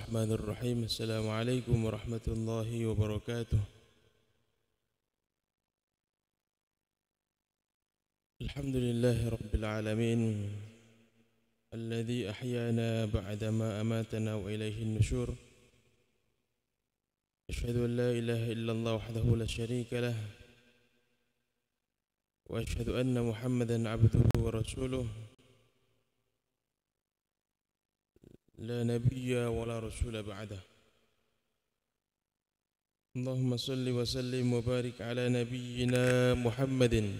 الرحمن الرحيم السلام عليكم ورحمة الله وبركاته الحمد لله رب العالمين الذي أحيانا بعدما أماتنا وإليه النشور أشهد أن لا إله إلا الله وحده لا شريك له وأشهد أن محمدا عبده ورسوله لا نبي ولا رسول بعده اللهم صل وسلم وبارك على نبينا محمد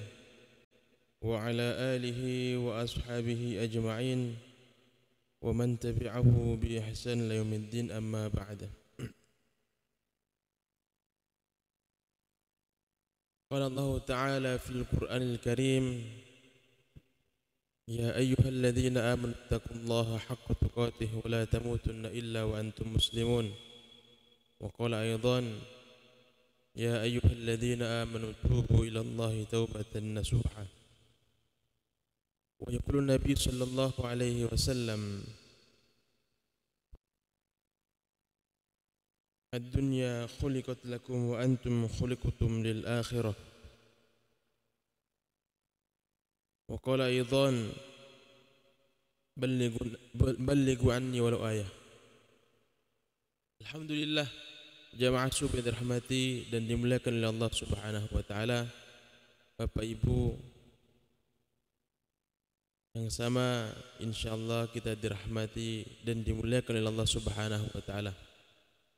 وعلى آله وأصحابه أجمعين ومن تبعه بإحسان ليوم الدين أما بعد قال الله تعالى في القرآن الكريم يا أيها الذين آمنوا اتقوا الله حق تقاته ولا تموتن إلا وأنتم مسلمون وقال أيضا يا أيها الذين آمنوا توبوا إلى الله توبة نسوحا ويقول النبي صلى الله عليه وسلم الدنيا خلقت لكم وأنتم خلقتم للآخرة وقال أيضا بلغوا, عني ولو آية الحمد لله jamaah subuh yang dan dimuliakan oleh Allah Subhanahu wa taala. Bapak Ibu yang sama insyaallah kita dirahmati dan dimuliakan oleh Allah Subhanahu wa taala.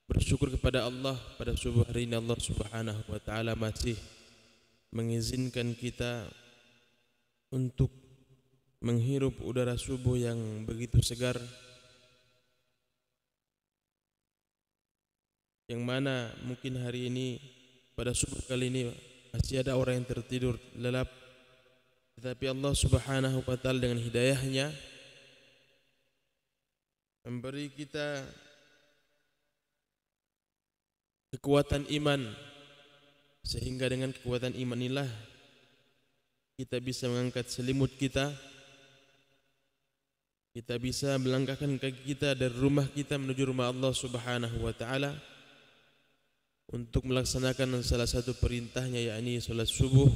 Bersyukur kepada Allah pada subuh hari ini Allah Subhanahu wa taala masih mengizinkan kita untuk menghirup udara subuh yang begitu segar yang mana mungkin hari ini pada subuh kali ini masih ada orang yang tertidur lelap tetapi Allah Subhanahu wa taala dengan hidayahnya memberi kita kekuatan iman sehingga dengan kekuatan iman inilah kita bisa mengangkat selimut kita. Kita bisa melangkahkan kaki kita dari rumah kita menuju rumah Allah Subhanahu wa taala untuk melaksanakan salah satu perintahnya yakni salat subuh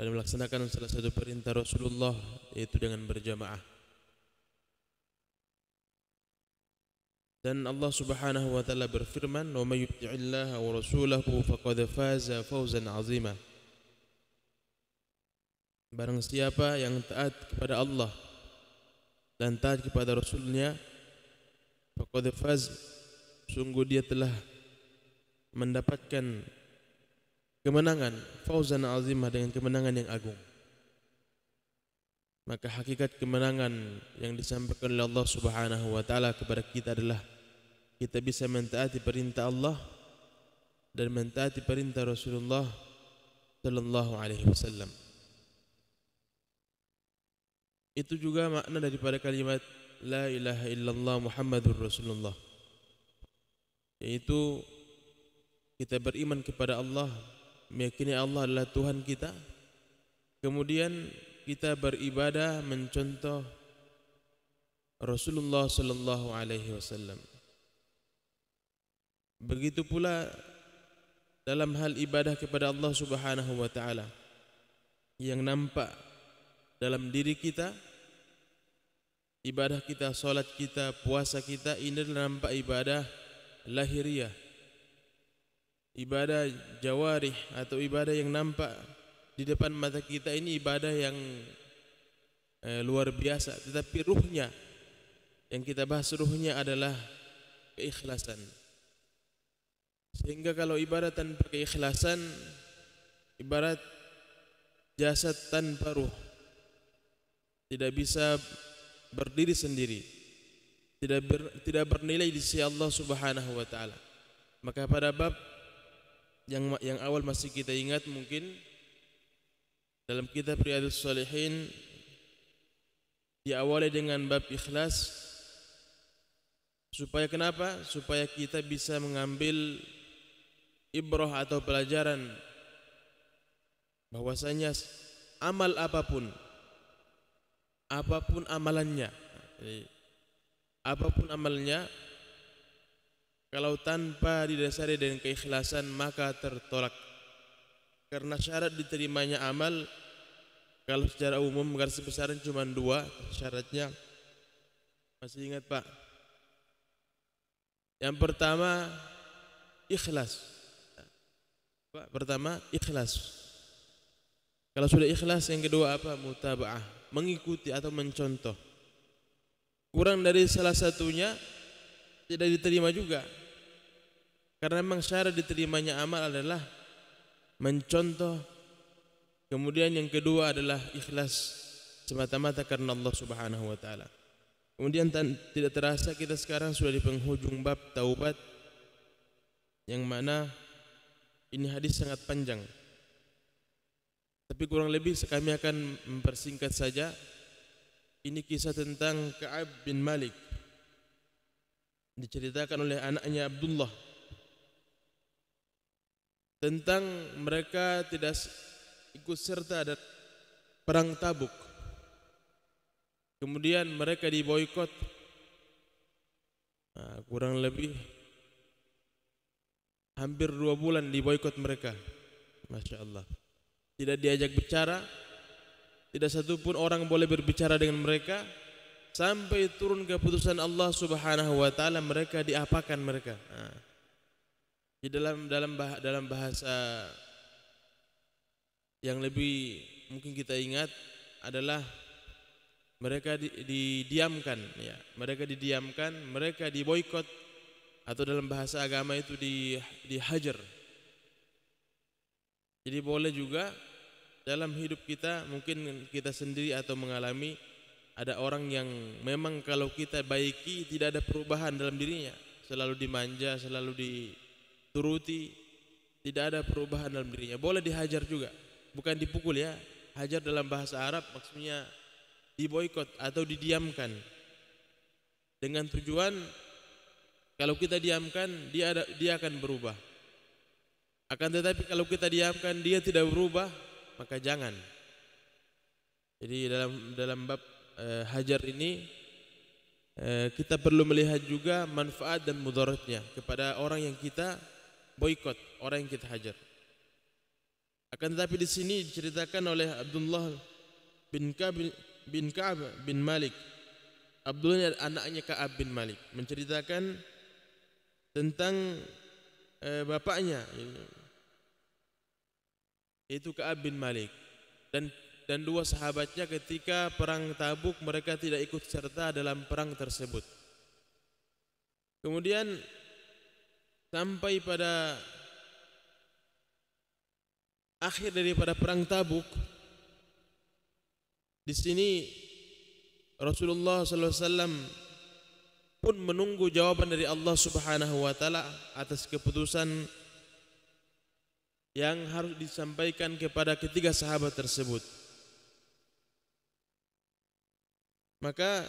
dan melaksanakan salah satu perintah Rasulullah yaitu dengan berjamaah. Dan Allah Subhanahu wa taala berfirman, "Wa may yuti'illah wa rasulahu faqad faza fawzan 'azima." Barang siapa yang taat kepada Allah dan taat kepada Rasulnya faqad faz sungguh dia telah mendapatkan kemenangan fauzan azimah dengan kemenangan yang agung maka hakikat kemenangan yang disampaikan oleh Allah Subhanahu wa taala kepada kita adalah kita bisa mentaati perintah Allah dan mentaati perintah Rasulullah sallallahu alaihi wasallam Itu juga makna daripada kalimat La ilaha illallah Muhammadur Rasulullah Yaitu kita beriman kepada Allah Meyakini Allah adalah Tuhan kita Kemudian kita beribadah mencontoh Rasulullah sallallahu alaihi wasallam. Begitu pula dalam hal ibadah kepada Allah Subhanahu wa taala yang nampak dalam diri kita ibadah kita, solat kita, puasa kita ini dalam nampak ibadah lahiriah ibadah jawarih atau ibadah yang nampak di depan mata kita ini ibadah yang eh, luar biasa tetapi ruhnya yang kita bahas ruhnya adalah keikhlasan sehingga kalau ibadah tanpa keikhlasan ibarat jasad tanpa ruh tidak bisa berdiri sendiri tidak ber, tidak bernilai di sisi Allah Subhanahu wa taala maka pada bab yang yang awal masih kita ingat mungkin dalam kitab Riyadhus Shalihin diawali dengan bab ikhlas supaya kenapa supaya kita bisa mengambil ibrah atau pelajaran bahwasanya amal apapun apapun amalannya apapun amalnya kalau tanpa didasari dengan keikhlasan maka tertolak karena syarat diterimanya amal kalau secara umum garis besaran cuma dua syaratnya masih ingat pak yang pertama ikhlas pak pertama ikhlas kalau sudah ikhlas yang kedua apa Mutabah mengikuti atau mencontoh. Kurang dari salah satunya tidak diterima juga. Karena memang syarat diterimanya amal adalah mencontoh. Kemudian yang kedua adalah ikhlas semata-mata karena Allah Subhanahu wa taala. Kemudian tidak terasa kita sekarang sudah di penghujung bab taubat yang mana ini hadis sangat panjang. Tapi kurang lebih kami akan mempersingkat saja. Ini kisah tentang Ka'ab bin Malik. Diceritakan oleh anaknya Abdullah tentang mereka tidak ikut serta ada perang Tabuk. Kemudian mereka di Nah, kurang lebih hampir dua bulan boykot mereka. Masya Allah tidak diajak bicara, tidak satupun orang boleh berbicara dengan mereka sampai turun keputusan Allah Subhanahu wa taala mereka diapakan mereka. Nah. Di dalam dalam bah, dalam bahasa yang lebih mungkin kita ingat adalah mereka di, didiamkan ya, mereka didiamkan, mereka diboikot atau dalam bahasa agama itu di dihajar. Jadi boleh juga dalam hidup kita mungkin kita sendiri atau mengalami ada orang yang memang kalau kita baiki tidak ada perubahan dalam dirinya selalu dimanja selalu dituruti tidak ada perubahan dalam dirinya boleh dihajar juga bukan dipukul ya hajar dalam bahasa Arab maksudnya diboikot atau didiamkan dengan tujuan kalau kita diamkan dia ada, dia akan berubah akan tetapi kalau kita diamkan dia tidak berubah maka jangan. Jadi dalam dalam bab e, hajar ini e, kita perlu melihat juga manfaat dan mudaratnya kepada orang yang kita boikot, orang yang kita hajar. Akan tetapi di sini diceritakan oleh Abdullah bin Ka'ab bin, Ka'ab bin Malik. Abdullah anaknya Ka'ab bin Malik menceritakan tentang eh, bapaknya yaitu Ka'ab bin Malik dan dan dua sahabatnya ketika perang Tabuk mereka tidak ikut serta dalam perang tersebut. Kemudian sampai pada akhir daripada perang Tabuk di sini Rasulullah SAW pun menunggu jawaban dari Allah Subhanahu wa taala atas keputusan yang harus disampaikan kepada ketiga sahabat tersebut. Maka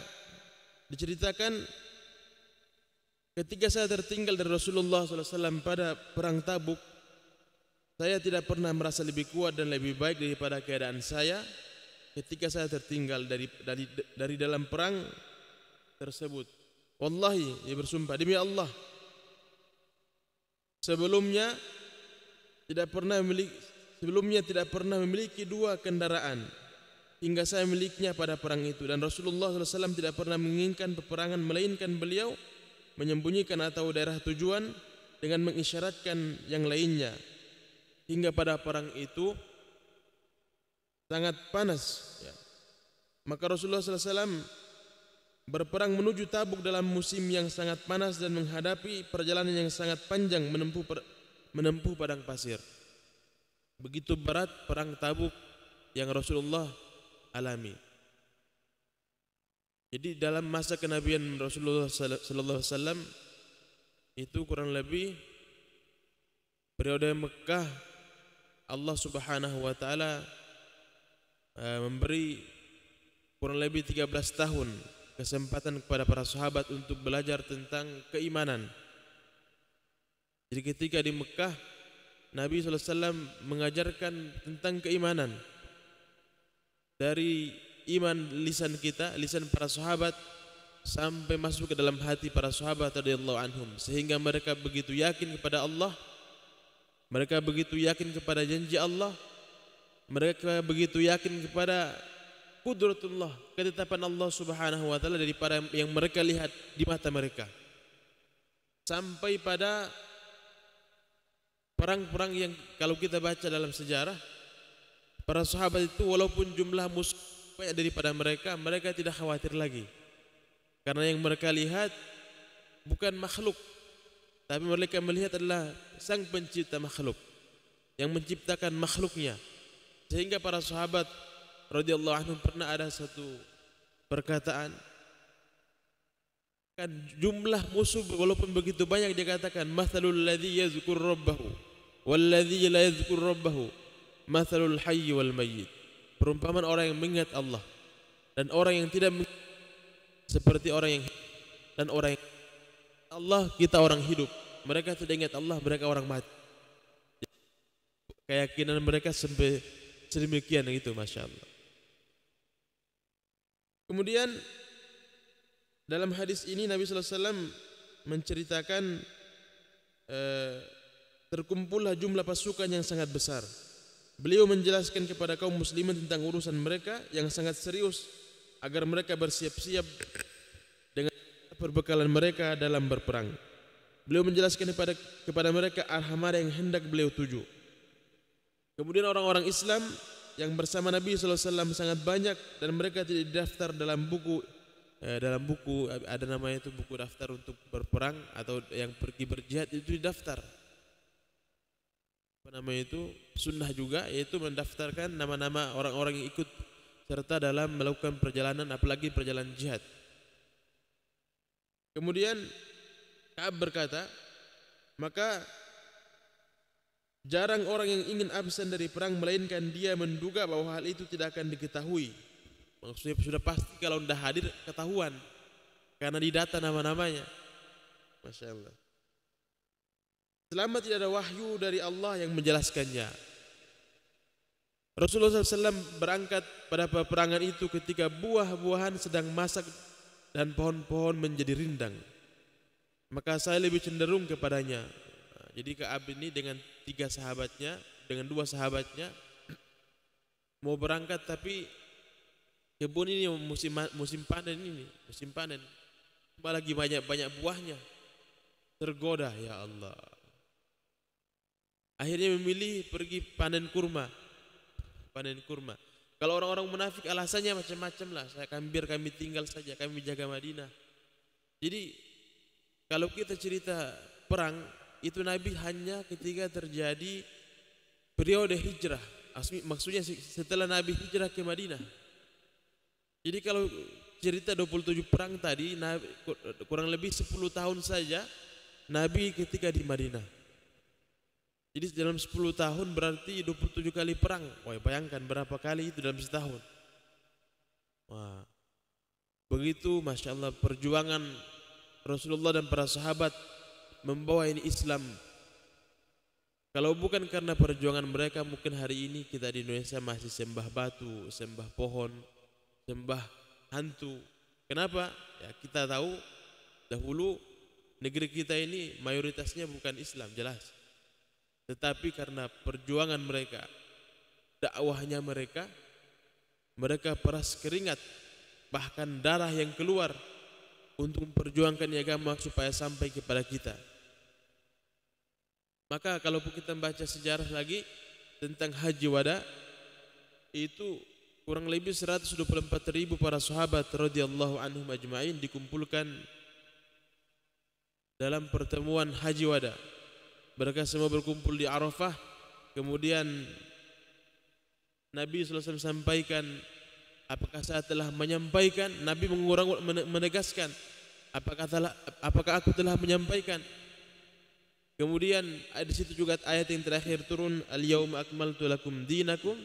diceritakan ketika saya tertinggal dari Rasulullah SAW pada perang Tabuk, saya tidak pernah merasa lebih kuat dan lebih baik daripada keadaan saya ketika saya tertinggal dari dari dari dalam perang tersebut. Wallahi, dia ya bersumpah demi Allah. Sebelumnya tidak pernah memiliki sebelumnya tidak pernah memiliki dua kendaraan hingga saya miliknya pada perang itu dan Rasulullah SAW tidak pernah menginginkan peperangan melainkan beliau menyembunyikan atau daerah tujuan dengan mengisyaratkan yang lainnya hingga pada perang itu sangat panas ya. maka Rasulullah SAW berperang menuju Tabuk dalam musim yang sangat panas dan menghadapi perjalanan yang sangat panjang menempuh per menempuh padang pasir. Begitu berat perang Tabuk yang Rasulullah alami. Jadi dalam masa kenabian Rasulullah sallallahu alaihi wasallam itu kurang lebih periode Mekah Allah Subhanahu wa taala e, memberi kurang lebih 13 tahun kesempatan kepada para sahabat untuk belajar tentang keimanan. Jadi ketika di Mekah Nabi SAW mengajarkan tentang keimanan dari iman lisan kita, lisan para sahabat sampai masuk ke dalam hati para sahabat dari anhum sehingga mereka begitu yakin kepada Allah mereka begitu yakin kepada janji Allah mereka begitu yakin kepada kudratullah ketetapan Allah Subhanahu wa taala daripada yang mereka lihat di mata mereka sampai pada Perang-perang yang kalau kita baca dalam sejarah para sahabat itu walaupun jumlah musuh banyak daripada mereka, mereka tidak khawatir lagi. Karena yang mereka lihat bukan makhluk, tapi mereka melihat adalah sang pencipta makhluk yang menciptakan makhluknya. Sehingga para sahabat radhiyallahu anhum pernah ada satu perkataan kan jumlah musuh walaupun begitu banyak dia katakan mathalul ladzi yazkur rabbahu Walladhi la yadhkur rabbahu mathalul hayy wal mayyit. Perumpamaan orang yang mengingat Allah dan orang yang tidak seperti orang yang dan orang yang Allah kita orang hidup. Mereka tidak ingat Allah, mereka orang mati. Keyakinan mereka sampai sedemikian itu, masya Allah. Kemudian dalam hadis ini Nabi SAW menceritakan eh, terkumpullah jumlah pasukan yang sangat besar. Beliau menjelaskan kepada kaum muslimin tentang urusan mereka yang sangat serius agar mereka bersiap-siap dengan perbekalan mereka dalam berperang. Beliau menjelaskan kepada kepada mereka arhamar yang hendak beliau tuju. Kemudian orang-orang Islam yang bersama Nabi SAW sangat banyak dan mereka tidak didaftar dalam buku eh, dalam buku ada namanya itu buku daftar untuk berperang atau yang pergi berjihad itu didaftar nama namanya itu sunnah juga yaitu mendaftarkan nama-nama orang-orang yang ikut serta dalam melakukan perjalanan apalagi perjalanan jihad. Kemudian Kaab berkata, maka jarang orang yang ingin absen dari perang melainkan dia menduga bahwa hal itu tidak akan diketahui. Maksudnya sudah pasti kalau sudah hadir ketahuan karena didata nama-namanya. Masya Allah. Selama tidak ada wahyu dari Allah yang menjelaskannya. Rasulullah SAW berangkat pada peperangan itu ketika buah-buahan sedang masak dan pohon-pohon menjadi rindang. Maka saya lebih cenderung kepadanya. Jadi Kaab ini dengan tiga sahabatnya, dengan dua sahabatnya mau berangkat tapi kebun ini musim musim panen ini, musim panen. Malah lagi banyak-banyak buahnya. Tergoda ya Allah. Akhirnya memilih pergi panen kurma. Panen kurma. Kalau orang-orang munafik alasannya macam-macam lah. Saya kambir, kami tinggal saja, kami jaga Madinah. Jadi kalau kita cerita perang itu Nabi hanya ketika terjadi periode hijrah. maksudnya setelah Nabi hijrah ke Madinah. Jadi kalau cerita 27 perang tadi kurang lebih 10 tahun saja Nabi ketika di Madinah. Jadi dalam 10 tahun berarti 27 kali perang. Wah, bayangkan berapa kali itu dalam setahun. Wah. Begitu Masya Allah perjuangan Rasulullah dan para sahabat membawa ini Islam. Kalau bukan karena perjuangan mereka mungkin hari ini kita di Indonesia masih sembah batu, sembah pohon, sembah hantu. Kenapa? Ya kita tahu dahulu negeri kita ini mayoritasnya bukan Islam jelas. Tetapi karena perjuangan mereka, dakwahnya mereka, mereka peras keringat, bahkan darah yang keluar untuk memperjuangkan agama supaya sampai kepada kita. Maka kalau kita baca sejarah lagi tentang Haji Wada itu kurang lebih 124 ribu para sahabat radhiyallahu anhum ajma'in dikumpulkan dalam pertemuan Haji Wada mereka semua berkumpul di Arafah. Kemudian Nabi SAW sampaikan, apakah saya telah menyampaikan? Nabi mengurang menegaskan, apakah telah, apakah aku telah menyampaikan? Kemudian ada situ juga ayat yang terakhir turun, Al-yawma akmaltu lakum dinakum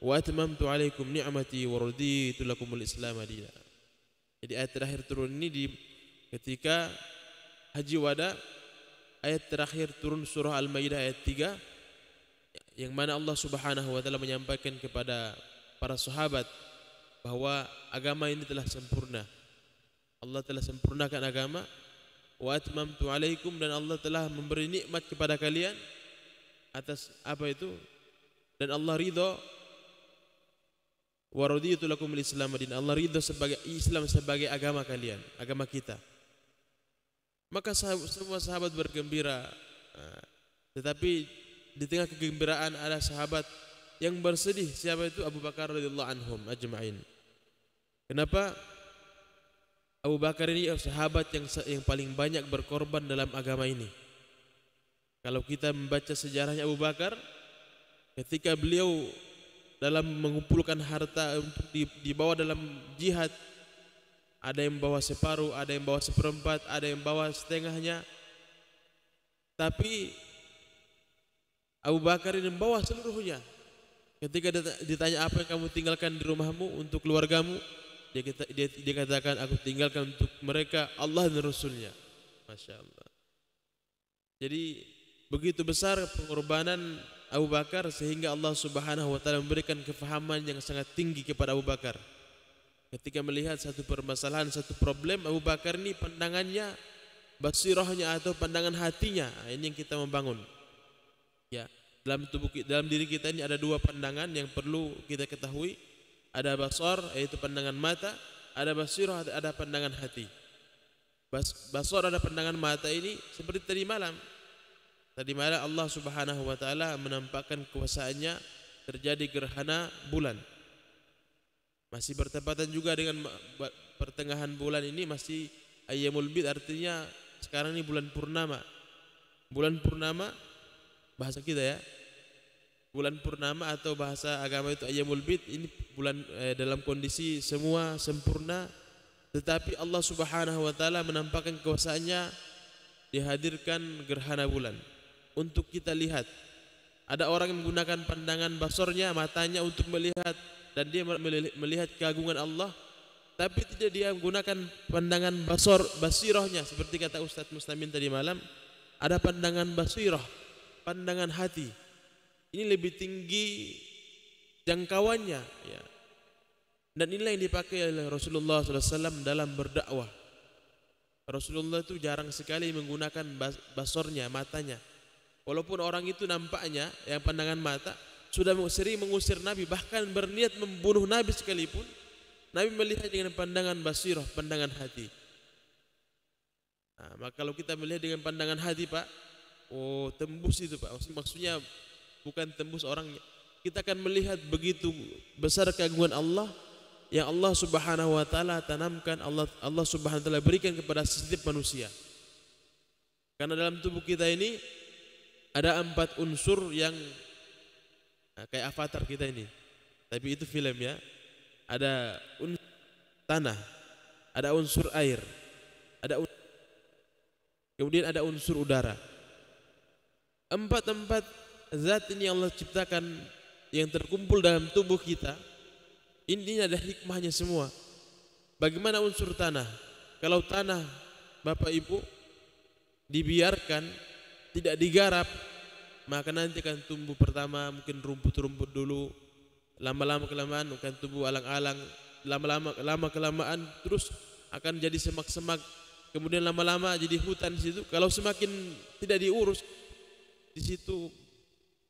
wa atmamtu alaikum ni'mati wa raditu lakumul Islam madina. Jadi ayat terakhir turun ini di ketika Haji Wada ayat terakhir turun surah Al-Maidah ayat 3 yang mana Allah Subhanahu wa taala menyampaikan kepada para sahabat bahwa agama ini telah sempurna. Allah telah sempurnakan agama wa atmamtu alaikum dan Allah telah memberi nikmat kepada kalian atas apa itu? Dan Allah ridha wa raditu lakum al-islam Allah ridha sebagai Islam sebagai agama kalian, agama kita. Maka sahabat, semua sahabat bergembira. Nah, tetapi di tengah kegembiraan ada sahabat yang bersedih. Siapa itu Abu Bakar radhiyallahu anhum ajma'in. Kenapa? Abu Bakar ini sahabat yang yang paling banyak berkorban dalam agama ini. Kalau kita membaca sejarahnya Abu Bakar, ketika beliau dalam mengumpulkan harta untuk dibawa dalam jihad ada yang bawa separuh, ada yang bawa seperempat, ada yang bawa setengahnya. Tapi Abu Bakar ini membawa seluruhnya. Ketika ditanya apa yang kamu tinggalkan di rumahmu untuk keluargamu, dia, kita, dia, dia katakan aku tinggalkan untuk mereka Allah dan Rasulnya. Masya Allah. Jadi begitu besar pengorbanan Abu Bakar sehingga Allah Subhanahu Wa Taala memberikan kefahaman yang sangat tinggi kepada Abu Bakar. Ketika melihat satu permasalahan, satu problem, Abu Bakar ini pandangannya, basirahnya atau pandangan hatinya, nah, ini yang kita membangun. Ya, dalam tubuh dalam diri kita ini ada dua pandangan yang perlu kita ketahui. Ada basor, yaitu pandangan mata, ada basirah, ada pandangan hati. Bas, basor ada pandangan mata ini seperti tadi malam. Tadi malam Allah Subhanahu wa taala menampakkan kekuasaannya terjadi gerhana bulan. Masih bertepatan juga dengan pertengahan bulan ini masih ayyamul bid artinya sekarang ini bulan purnama. Bulan purnama bahasa kita ya. Bulan purnama atau bahasa agama itu ayyamul bid ini bulan eh, dalam kondisi semua sempurna tetapi Allah Subhanahu wa taala menampakkan kuasanya dihadirkan gerhana bulan untuk kita lihat. Ada orang yang menggunakan pandangan basornya, matanya untuk melihat dan dia melihat keagungan Allah tapi tidak dia menggunakan pandangan basor basirahnya seperti kata Ustadz Mustamin tadi malam ada pandangan basirah pandangan hati ini lebih tinggi jangkauannya ya. dan inilah yang dipakai oleh Rasulullah SAW dalam berdakwah Rasulullah itu jarang sekali menggunakan basornya matanya walaupun orang itu nampaknya yang pandangan mata sudah sering mengusir Nabi bahkan berniat membunuh Nabi sekalipun Nabi melihat dengan pandangan basirah, pandangan hati. Nah, maka kalau kita melihat dengan pandangan hati, Pak, oh tembus itu, Pak. Maksudnya bukan tembus orangnya. Kita akan melihat begitu besar keagungan Allah yang Allah Subhanahu wa taala tanamkan, Allah Allah Subhanahu wa taala berikan kepada setiap manusia. Karena dalam tubuh kita ini ada empat unsur yang Eh, kayak Avatar kita ini. Tapi itu film ya. Ada unsur tanah, ada unsur air, ada unsur kemudian ada unsur udara. Empat-empat zat ini yang Allah ciptakan yang terkumpul dalam tubuh kita. Ini ada hikmahnya semua. Bagaimana unsur tanah? Kalau tanah Bapak Ibu dibiarkan tidak digarap maka nanti akan tumbuh pertama mungkin rumput-rumput dulu lama-lama kelamaan akan tumbuh alang-alang lama-lama lama kelamaan terus akan jadi semak-semak kemudian lama-lama jadi hutan di situ kalau semakin tidak diurus di situ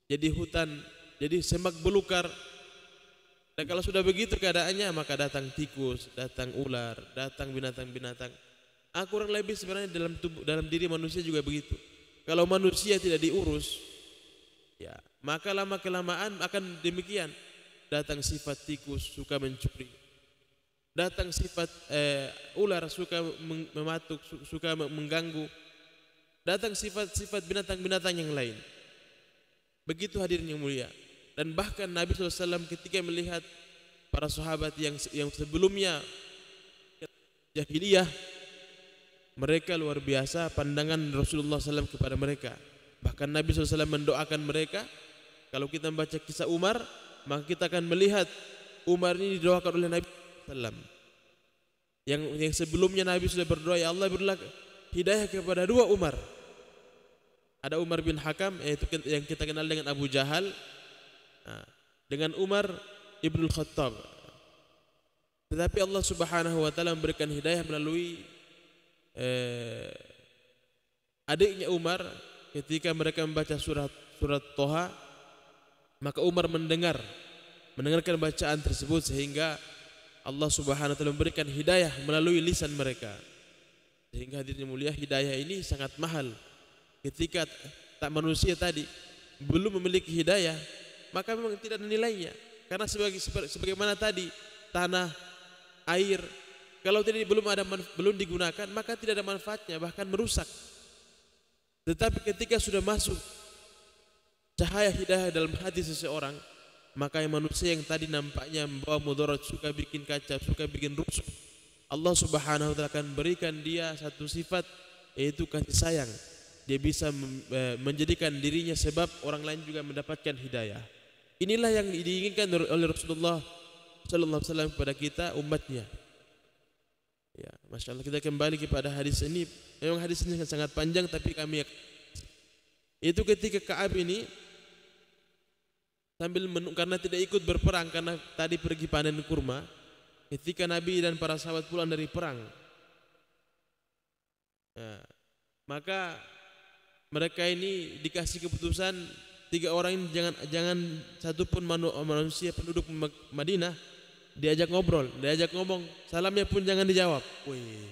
jadi hutan jadi semak belukar dan kalau sudah begitu keadaannya maka datang tikus datang ular datang binatang-binatang aku ah, kurang lebih sebenarnya dalam tubuh dalam diri manusia juga begitu kalau manusia tidak diurus Ya, maka lama kelamaan akan demikian. Datang sifat tikus suka mencuri. Datang sifat eh, ular suka mematuk, suka mengganggu. Datang sifat-sifat binatang-binatang yang lain. Begitu hadirin yang mulia. Dan bahkan Nabi SAW ketika melihat para sahabat yang yang sebelumnya jahiliyah mereka luar biasa pandangan Rasulullah SAW kepada mereka Bahkan Nabi SAW mendoakan mereka. Kalau kita membaca kisah Umar, maka kita akan melihat Umar ini didoakan oleh Nabi SAW. Yang, yang sebelumnya Nabi sudah berdoa, ya Allah berilah hidayah kepada dua Umar. Ada Umar bin Hakam, yaitu yang kita kenal dengan Abu Jahal. dengan Umar ibn Khattab. Tetapi Allah Subhanahu wa taala memberikan hidayah melalui eh, adiknya Umar ketika mereka membaca surat surat Toha maka Umar mendengar mendengarkan bacaan tersebut sehingga Allah Subhanahu wa taala memberikan hidayah melalui lisan mereka. Sehingga hadirnya mulia hidayah ini sangat mahal. Ketika tak manusia tadi belum memiliki hidayah, maka memang tidak ada nilainya. Karena sebagai sebagaimana tadi tanah, air kalau tidak belum ada belum digunakan maka tidak ada manfaatnya bahkan merusak. Tetapi ketika sudah masuk cahaya hidayah dalam hati seseorang, maka yang manusia yang tadi nampaknya membawa mudarat suka bikin kaca, suka bikin rusuh. Allah Subhanahu wa taala akan berikan dia satu sifat yaitu kasih sayang. Dia bisa e, menjadikan dirinya sebab orang lain juga mendapatkan hidayah. Inilah yang diinginkan oleh Rasulullah sallallahu alaihi wasallam kepada kita umatnya. Ya, masya Allah kita kembali kepada hadis ini. Memang hadis ini sangat panjang, tapi kami itu ketika Kaab ini sambil menung, karena tidak ikut berperang karena tadi pergi panen kurma. Ketika Nabi dan para sahabat pulang dari perang, ya, maka mereka ini dikasih keputusan tiga orang ini jangan jangan pun manusia penduduk Madinah diajak ngobrol, diajak ngomong, salamnya pun jangan dijawab. Wih,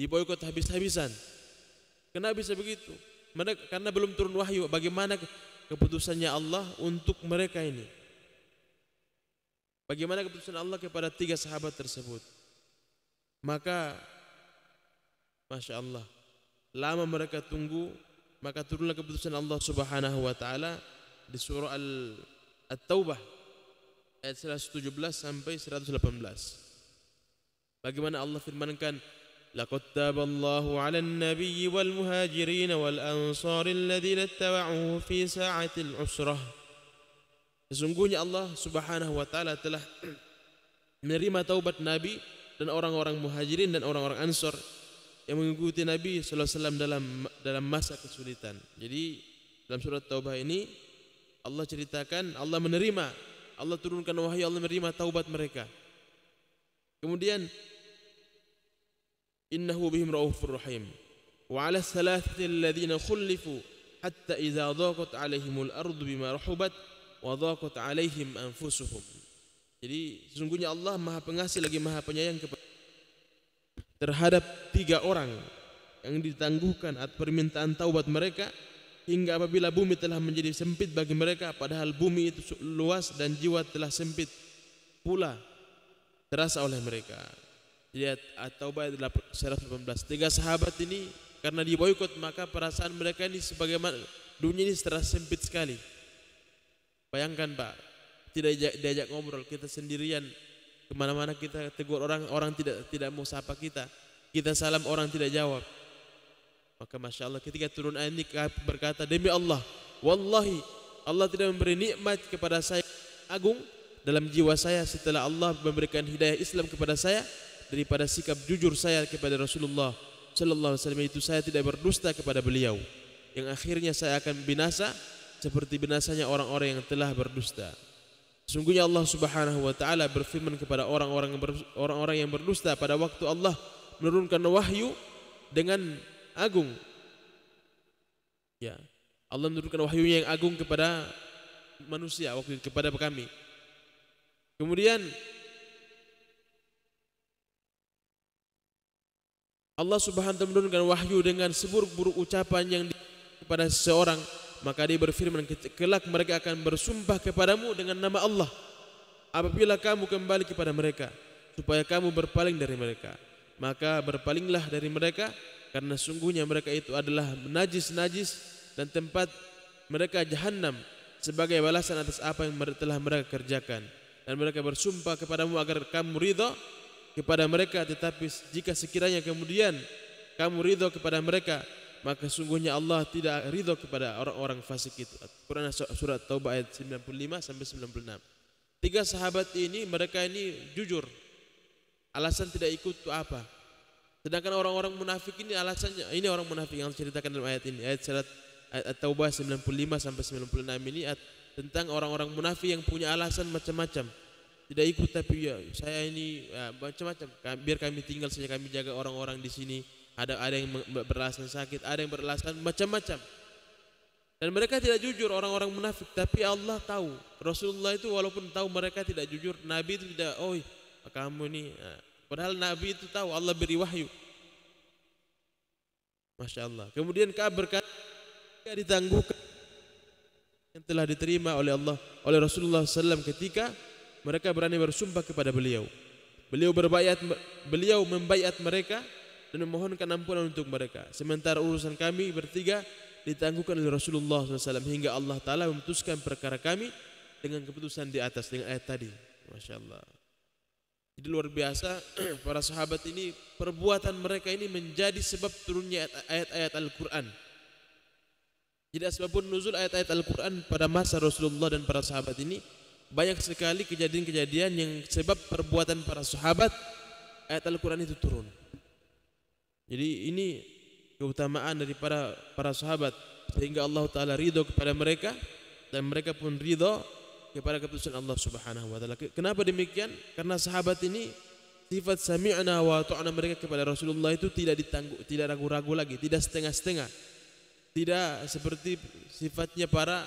diboikot habis-habisan. Kenapa bisa begitu? Mereka, karena belum turun wahyu. Bagaimana keputusannya Allah untuk mereka ini? Bagaimana keputusan Allah kepada tiga sahabat tersebut? Maka, masya Allah, lama mereka tunggu, maka turunlah keputusan Allah Subhanahu Wa Taala di surah Al-Taubah ayat 117 sampai 118. Bagaimana Allah firmankan, لقد تاب الله على النبي والمهاجرين والأنصار الذين اتبعوه في ساعة العسرة Sesungguhnya Allah subhanahu wa ta'ala telah menerima taubat Nabi dan orang-orang muhajirin dan orang-orang ansor yang mengikuti Nabi SAW dalam dalam masa kesulitan. Jadi dalam surat Taubah ini Allah ceritakan Allah menerima Allah turunkan wahyu Allah menerima taubat mereka. Kemudian innahu bihim raufur rahim. Wa 'ala thalathati alladziina khulifu hatta idza dhaqat 'alaihimul ardu bima rahubat wa dhaqat 'alaihim anfusuhum. Jadi sesungguhnya Allah Maha Pengasih lagi Maha Penyayang kepada terhadap tiga orang yang ditangguhkan atas permintaan taubat mereka hingga apabila bumi telah menjadi sempit bagi mereka padahal bumi itu luas dan jiwa telah sempit pula terasa oleh mereka. Jadi At-Taubah 118. Tiga sahabat ini karena diboikot maka perasaan mereka ini sebagaimana dunia ini terasa sempit sekali. Bayangkan Pak, tidak diajak, diajak ngobrol, kita sendirian kemana-mana kita tegur orang, orang tidak tidak mau sapa kita. Kita salam orang tidak jawab. Maka Masya Allah ketika turun ayat ini berkata, Demi Allah, Wallahi Allah tidak memberi nikmat kepada saya agung dalam jiwa saya setelah Allah memberikan hidayah Islam kepada saya daripada sikap jujur saya kepada Rasulullah Shallallahu Alaihi Wasallam itu saya tidak berdusta kepada beliau yang akhirnya saya akan binasa seperti binasanya orang-orang yang telah berdusta. Sungguhnya Allah Subhanahu wa taala berfirman kepada orang-orang orang-orang yang berdusta pada waktu Allah menurunkan wahyu dengan agung. Ya, Allah menurunkan wahyunya yang agung kepada manusia waktu itu, kepada kami. Kemudian Allah Subhanahu wa taala menurunkan wahyu dengan seburuk-buruk ucapan yang di, kepada seseorang, maka dia berfirman kelak mereka akan bersumpah kepadamu dengan nama Allah apabila kamu kembali kepada mereka supaya kamu berpaling dari mereka. Maka berpalinglah dari mereka karena sungguhnya mereka itu adalah najis-najis dan tempat mereka jahanam sebagai balasan atas apa yang telah mereka kerjakan dan mereka bersumpah kepadamu agar kamu ridho kepada mereka tetapi jika sekiranya kemudian kamu ridho kepada mereka maka sungguhnya Allah tidak ridho kepada orang-orang fasik itu Quran surat Taubah ayat 95 sampai 96 tiga sahabat ini mereka ini jujur alasan tidak ikut itu apa Sedangkan orang-orang munafik ini alasannya ini orang munafik yang ceritakan dalam ayat ini ayat surat At-Taubah 95 sampai 96 ini tentang orang-orang munafik yang punya alasan macam-macam. Tidak ikut tapi ya saya ini ya, macam-macam. Biar kami tinggal saja kami jaga orang-orang di sini. Ada ada yang beralasan sakit, ada yang beralasan macam-macam. Dan mereka tidak jujur orang-orang munafik, tapi Allah tahu. Rasulullah itu walaupun tahu mereka tidak jujur, Nabi itu tidak, "Oh, kamu ini eh, Padahal Nabi itu tahu Allah beri wahyu. Masya Allah. Kemudian Kaab berkata, ditangguhkan yang telah diterima oleh Allah oleh Rasulullah SAW ketika mereka berani bersumpah kepada beliau. Beliau berbayat, beliau membayat mereka dan memohonkan ampunan untuk mereka. Sementara urusan kami bertiga ditangguhkan oleh Rasulullah SAW hingga Allah Taala memutuskan perkara kami dengan keputusan di atas dengan ayat tadi. Masya Allah. Jadi luar biasa para sahabat ini perbuatan mereka ini menjadi sebab turunnya ayat-ayat Al-Qur'an. Jadi pun nuzul ayat-ayat Al-Qur'an pada masa Rasulullah dan para sahabat ini banyak sekali kejadian-kejadian yang sebab perbuatan para sahabat ayat Al-Qur'an itu turun. Jadi ini keutamaan dari para para sahabat sehingga Allah taala ridho kepada mereka dan mereka pun ridho kepada keputusan Allah Subhanahu wa taala. Kenapa demikian? Karena sahabat ini sifat sami'na wa ta'na mereka kepada Rasulullah itu tidak ditanggu tidak ragu-ragu lagi, tidak setengah-setengah. Tidak seperti sifatnya para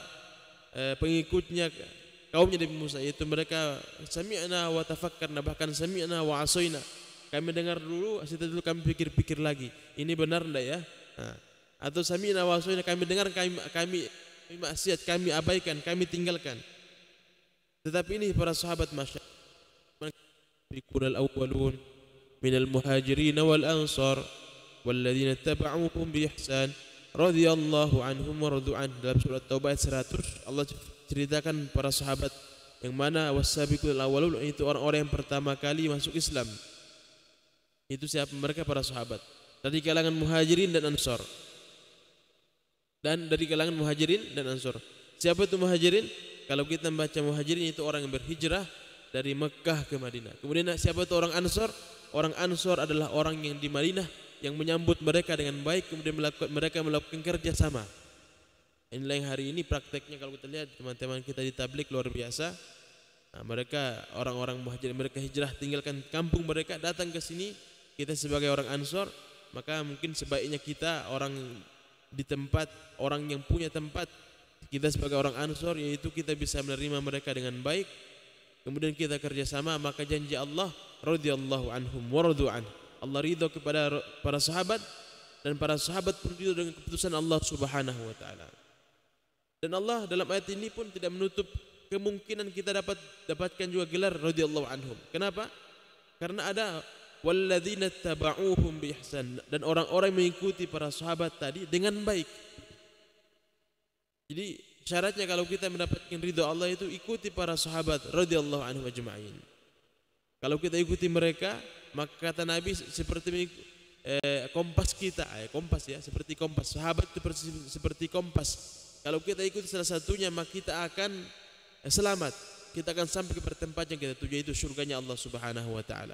eh, pengikutnya kaumnya Nabi Musa yaitu mereka sami'na wa tafakkarna bahkan sami'na wa asoina. Kami dengar dulu, setelah dulu kami pikir-pikir lagi. Ini benar enggak ya? Nah, atau sami'na wa asoina kami dengar kami kami maksiat kami abaikan, kami tinggalkan. Tetapi ini para sahabat masyarakat al awwalun min al muhajirin wal ansar والذين اتبعوهم بإحسان radhiyallahu anhum wardu'an dalam surat Taubah ayat 100 Allah ceritakan para sahabat yang mana wasabiqul awwalun itu orang-orang yang pertama kali masuk Islam. Itu siapa mereka para sahabat dari kalangan Muhajirin dan Ansor. Dan dari kalangan Muhajirin dan Ansor. Siapa itu Muhajirin? Kalau kita membaca muhajirin itu orang yang berhijrah dari Mekah ke Madinah. Kemudian siapa itu orang Ansor? Orang Ansor adalah orang yang di Madinah yang menyambut mereka dengan baik kemudian melakukan, mereka melakukan kerja sama. Inilah yang hari ini prakteknya kalau kita lihat teman-teman kita di tablik luar biasa. Nah, mereka orang-orang muhajirin mereka hijrah tinggalkan kampung mereka datang ke sini kita sebagai orang Ansor maka mungkin sebaiknya kita orang di tempat orang yang punya tempat kita sebagai orang ansor yaitu kita bisa menerima mereka dengan baik kemudian kita kerjasama maka janji Allah radhiyallahu anhum warudhuan Allah ridho kepada para sahabat dan para sahabat pun ridho dengan keputusan Allah subhanahu wa taala dan Allah dalam ayat ini pun tidak menutup kemungkinan kita dapat dapatkan juga gelar radhiyallahu anhum kenapa karena ada walladzina taba'uhum biihsan dan orang-orang mengikuti para sahabat tadi dengan baik Jadi syaratnya kalau kita mendapatkan ridho Allah itu ikuti para sahabat radhiyallahu anhu ajma'in. Kalau kita ikuti mereka, maka kata Nabi seperti eh, kompas kita, eh, kompas ya, seperti kompas. Sahabat itu seperti kompas. Kalau kita ikuti salah satunya, maka kita akan eh, selamat. Kita akan sampai ke tempat yang kita tuju itu surganya Allah Subhanahu wa taala.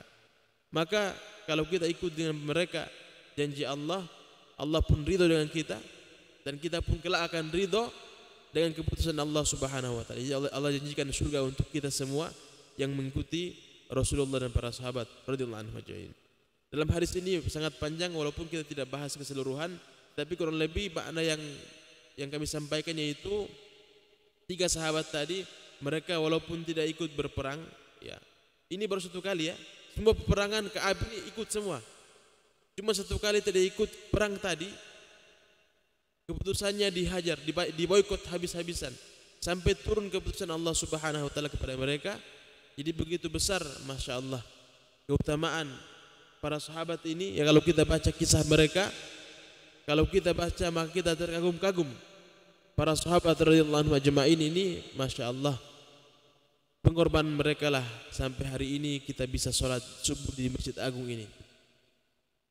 Maka kalau kita ikut dengan mereka janji Allah, Allah pun ridho dengan kita, dan kita pun kelak akan ridho dengan keputusan Allah Subhanahu wa taala. Allah, Allah janjikan surga untuk kita semua yang mengikuti Rasulullah dan para sahabat radhiyallahu anhu ajmain. Dalam hadis ini sangat panjang walaupun kita tidak bahas keseluruhan, tapi kurang lebih makna yang yang kami sampaikan yaitu tiga sahabat tadi mereka walaupun tidak ikut berperang, ya. Ini baru satu kali ya. Semua peperangan ke ini ikut semua. Cuma satu kali tidak ikut perang tadi, keputusannya dihajar, diboykot habis-habisan sampai turun keputusan Allah Subhanahu wa taala kepada mereka. Jadi begitu besar Masya Allah keutamaan para sahabat ini ya kalau kita baca kisah mereka kalau kita baca maka kita terkagum-kagum para sahabat radhiyallahu anhu jemaah ini Masya Allah pengorbanan mereka lah sampai hari ini kita bisa sholat subuh di Masjid Agung ini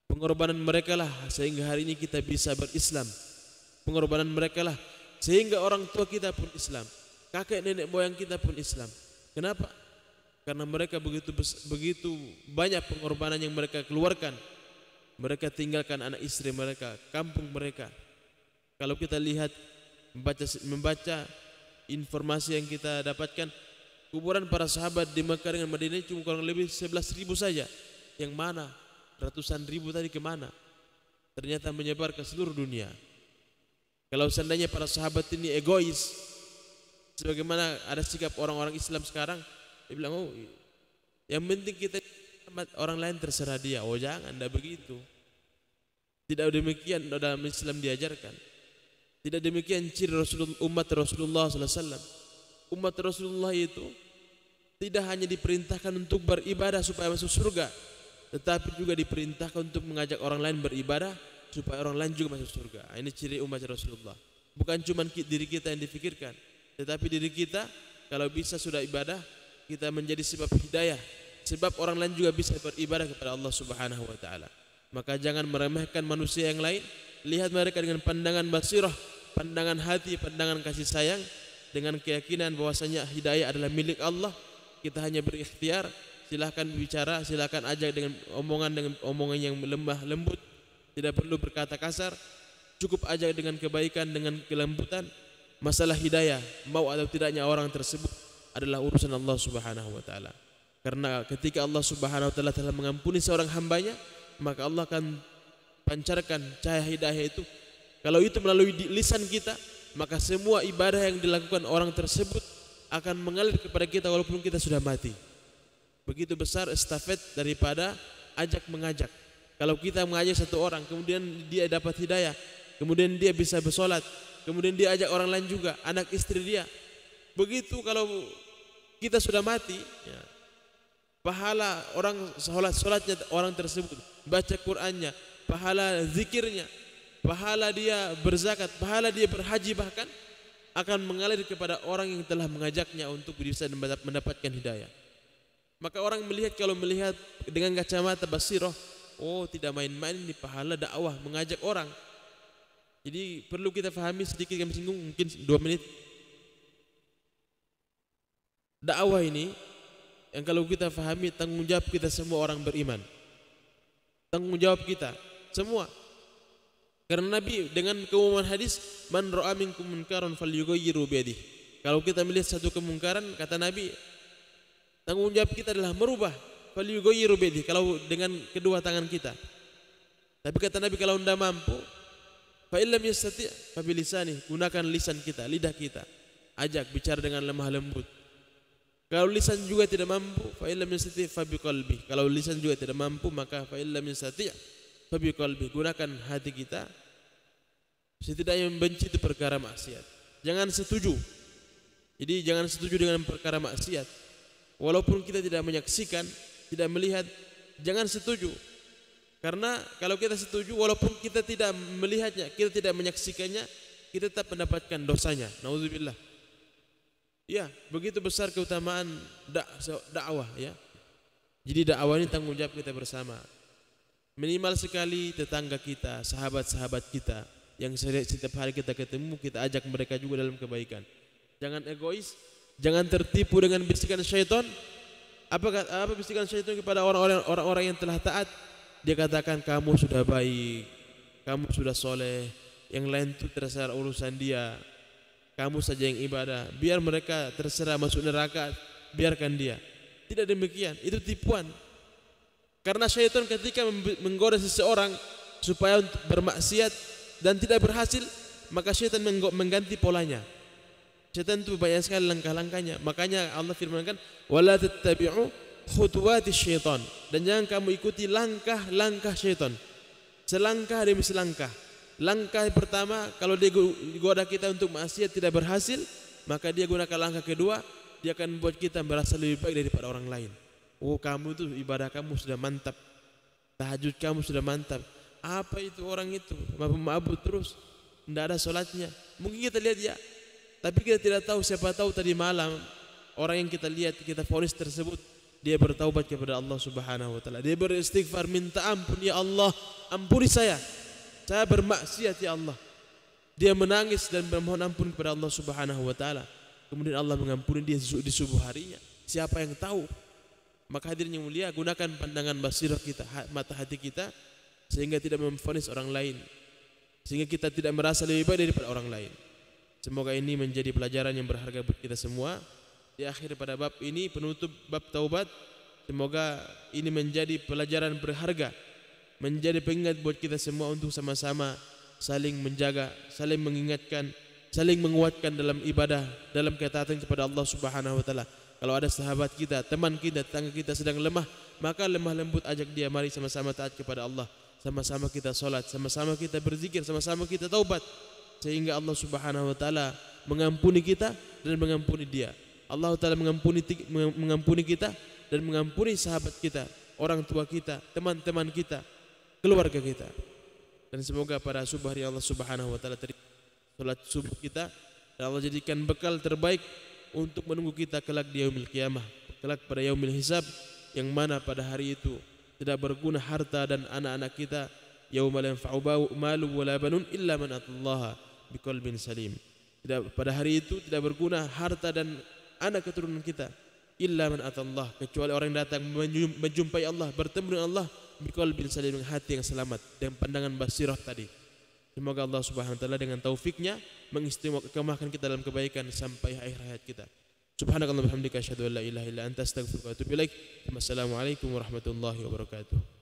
pengorbanan mereka lah sehingga hari ini kita bisa berislam pengorbanan mereka lah sehingga orang tua kita pun Islam kakek nenek moyang kita pun Islam kenapa karena mereka begitu begitu banyak pengorbanan yang mereka keluarkan mereka tinggalkan anak istri mereka kampung mereka kalau kita lihat membaca membaca informasi yang kita dapatkan kuburan para sahabat di Mekah dengan Madinah cuma kurang lebih 11 ribu saja yang mana ratusan ribu tadi kemana ternyata menyebar ke seluruh dunia kalau seandainya para sahabat ini egois, sebagaimana ada sikap orang-orang Islam sekarang, dia bilang, oh, yang penting kita orang lain terserah dia. Oh jangan, tidak begitu. Tidak demikian dalam Islam diajarkan. Tidak demikian ciri Rasulullah, umat Rasulullah SAW. Umat Rasulullah itu tidak hanya diperintahkan untuk beribadah supaya masuk surga, tetapi juga diperintahkan untuk mengajak orang lain beribadah supaya orang lain juga masuk surga. Ah, ini ciri umat Rasulullah. Bukan cuma diri kita yang difikirkan, tetapi diri kita kalau bisa sudah ibadah, kita menjadi sebab hidayah, sebab orang lain juga bisa beribadah kepada Allah Subhanahu wa taala. Maka jangan meremehkan manusia yang lain, lihat mereka dengan pandangan basirah, pandangan hati, pandangan kasih sayang dengan keyakinan bahwasanya hidayah adalah milik Allah. Kita hanya berikhtiar, silahkan bicara, silahkan ajak dengan omongan dengan omongan yang lemah lembut, tidak perlu berkata kasar, cukup aja dengan kebaikan, dengan kelembutan. Masalah hidayah, mau atau tidaknya orang tersebut adalah urusan Allah Subhanahu wa taala. Karena ketika Allah Subhanahu wa taala telah mengampuni seorang hambanya, maka Allah akan pancarkan cahaya hidayah itu. Kalau itu melalui lisan kita, maka semua ibadah yang dilakukan orang tersebut akan mengalir kepada kita walaupun kita sudah mati. Begitu besar estafet daripada ajak mengajak. Kalau kita mengajak satu orang, kemudian dia dapat hidayah, kemudian dia bisa bersolat, kemudian dia ajak orang lain juga, anak istri dia. Begitu kalau kita sudah mati, ya, pahala orang sholat, solatnya orang tersebut, baca Qurannya, pahala zikirnya, pahala dia berzakat, pahala dia berhaji bahkan akan mengalir kepada orang yang telah mengajaknya untuk bisa mendapatkan hidayah. Maka orang melihat kalau melihat dengan kacamata basiroh Oh, tidak main-main ini pahala dakwah mengajak orang. Jadi perlu kita fahami sedikit kami singgung mungkin dua menit. Dakwah ini yang kalau kita fahami tanggung jawab kita semua orang beriman. Tanggung jawab kita semua. Karena Nabi dengan keumuman hadis man ra'a minkum munkaran falyughayyirhu bi Kalau kita melihat satu kemungkaran kata Nabi tanggung jawab kita adalah merubah falyughayyiru bedi kalau dengan kedua tangan kita. Tapi kata Nabi kalau Anda mampu, fa illam yastati' fa gunakan lisan kita, lidah kita. Ajak bicara dengan lemah lembut. Kalau lisan juga tidak mampu, fa illam yastati' fa Kalau lisan juga tidak mampu, maka fa illam yastati' fa gunakan hati kita. Setidaknya membenci itu perkara maksiat. Jangan setuju. Jadi jangan setuju dengan perkara maksiat. Walaupun kita tidak menyaksikan tidak melihat jangan setuju karena kalau kita setuju walaupun kita tidak melihatnya kita tidak menyaksikannya kita tetap mendapatkan dosanya nauzubillah ya begitu besar keutamaan dakwah ya jadi dakwah ini tanggung jawab kita bersama minimal sekali tetangga kita sahabat-sahabat kita yang setiap hari kita ketemu kita ajak mereka juga dalam kebaikan jangan egois jangan tertipu dengan bisikan syaitan apa apa bisikan syaitan kepada orang-orang yang telah taat? Dia katakan kamu sudah baik, kamu sudah soleh, yang lain itu terserah urusan dia. Kamu saja yang ibadah. Biar mereka terserah masuk neraka, biarkan dia. Tidak demikian, itu tipuan. Karena syaitan ketika menggoda seseorang supaya bermaksiat dan tidak berhasil, maka syaitan mengganti polanya. Setan itu banyak sekali langkah-langkahnya. Makanya Allah firmankan, "Wala tattabi'u khutuwati syaitan." Dan jangan kamu ikuti langkah-langkah syaitan. Selangkah demi selangkah. Langkah pertama kalau dia goda kita untuk maksiat tidak berhasil, maka dia gunakan langkah kedua, dia akan buat kita merasa lebih baik daripada orang lain. Oh, kamu itu ibadah kamu sudah mantap. Tahajud kamu sudah mantap. Apa itu orang itu? Mabuk-mabuk terus. Tidak ada sholatnya. Mungkin kita lihat ya, tapi kita tidak tahu siapa tahu tadi malam orang yang kita lihat kita fonis tersebut dia bertaubat kepada Allah Subhanahu wa taala. Dia beristighfar minta ampun ya Allah, ampuni saya. Saya bermaksiat ya Allah. Dia menangis dan memohon ampun kepada Allah Subhanahu wa taala. Kemudian Allah mengampuni dia di subuh harinya. Siapa yang tahu? Maka hadirin yang mulia, gunakan pandangan basirah kita, mata hati kita sehingga tidak memfonis orang lain. Sehingga kita tidak merasa lebih baik daripada orang lain. Semoga ini menjadi pelajaran yang berharga buat kita semua. Di akhir pada bab ini penutup bab taubat. Semoga ini menjadi pelajaran berharga, menjadi pengingat buat kita semua untuk sama-sama saling menjaga, saling mengingatkan, saling menguatkan dalam ibadah, dalam ketaatan kepada Allah Subhanahu wa taala. Kalau ada sahabat kita, teman kita, tetangga kita sedang lemah, maka lemah lembut ajak dia mari sama-sama taat kepada Allah. Sama-sama kita solat, sama-sama kita berzikir, sama-sama kita taubat sehingga Allah Subhanahu wa taala mengampuni kita dan mengampuni dia. Allah taala mengampuni mengampuni kita dan mengampuni sahabat kita, orang tua kita, teman-teman kita, keluarga kita. Dan semoga pada subuh hari Allah Subhanahu wa taala tadi salat subuh kita dan Allah jadikan bekal terbaik untuk menunggu kita kelak di yaumil kiamah, kelak pada yaumil hisab yang mana pada hari itu tidak berguna harta dan anak-anak kita yauma yanfa'u malu wala banun illa man atallaha Bikal bin salim. Tidak pada hari itu tidak berguna harta dan anak keturunan kita illa man atallah kecuali orang yang datang menjumpai Allah, bertemu dengan Allah bin salim dengan hati yang selamat dan pandangan basirah tadi. Semoga Allah Subhanahu wa taala dengan taufiknya mengistimewakan kita dalam kebaikan sampai akhir hayat kita. Subhanakallahumma wa bihamdika asyhadu an la ilaha illa anta astaghfiruka wa atubu ilaik. Wassalamualaikum warahmatullahi wabarakatuh.